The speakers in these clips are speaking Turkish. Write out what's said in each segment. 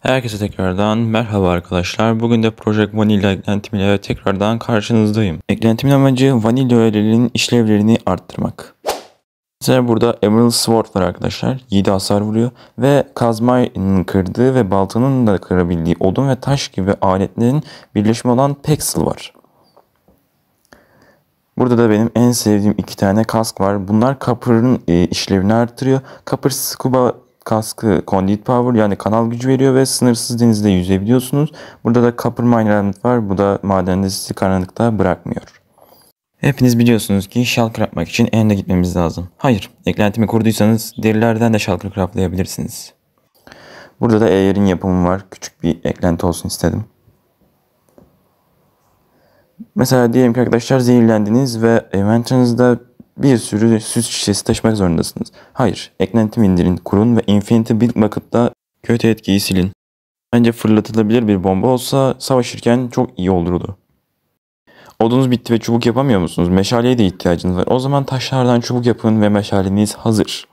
Herkese tekrardan merhaba arkadaşlar. Bugün de Project Vanilla eklentimiyle tekrardan karşınızdayım. Eklentimin amacı Vanilla öğelerinin işlevlerini arttırmak. Mesela burada Emerald Sword var arkadaşlar. 7 hasar vuruyor ve kazmayın kırdığı ve baltanın da kırabildiği odun ve taş gibi aletlerin birleşimi olan Pexel var. Burada da benim en sevdiğim iki tane kask var. Bunlar Copper'ın e, işlevini artırıyor. Copper Scuba kaskı conduit power yani kanal gücü veriyor ve sınırsız denizde yüzebiliyorsunuz. Burada da copper mineralment var. Bu da madende sizi karanlıkta bırakmıyor. Hepiniz biliyorsunuz ki şalkır yapmak için ende gitmemiz lazım. Hayır, eklentimi kurduysanız derilerden de şalkır craftlayabilirsiniz. Burada da Air'in yapımı var. Küçük bir eklenti olsun istedim. Mesela diyelim ki arkadaşlar zehirlendiniz ve inventorinizde bir sürü süs şişesi taşımak zorundasınız. Hayır, eklenti indirin, kurun ve Infinity Build Bucket'ta kötü etkiyi silin. Bence fırlatılabilir bir bomba olsa savaşırken çok iyi olurdu. Odunuz bitti ve çubuk yapamıyor musunuz? Meşaleye de ihtiyacınız var. O zaman taşlardan çubuk yapın ve meşaleniz hazır.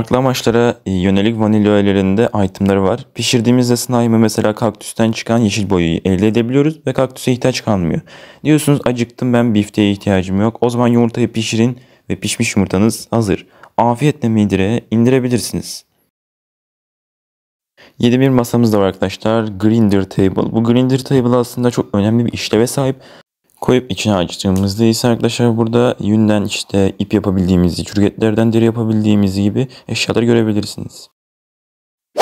Farklı amaçlara e, yönelik vanilya öğelerinde itemları var. Pişirdiğimizde slime mesela kaktüsten çıkan yeşil boyayı elde edebiliyoruz ve kaktüse ihtiyaç kalmıyor. Diyorsunuz acıktım ben bifteye ihtiyacım yok. O zaman yumurtayı pişirin ve pişmiş yumurtanız hazır. Afiyetle midireye indirebilirsiniz. 7 bir masamız da var arkadaşlar. Grinder Table. Bu Grinder Table aslında çok önemli bir işleve sahip. Koyup içine açtığımızda ise arkadaşlar burada yünden işte ip yapabildiğimizi, çürgetlerden deri yapabildiğimiz gibi eşyaları görebilirsiniz.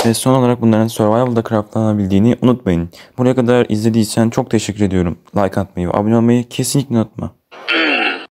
Ve son olarak bunların survival'da craftlanabildiğini unutmayın. Buraya kadar izlediysen çok teşekkür ediyorum. Like atmayı ve abone olmayı kesinlikle unutma.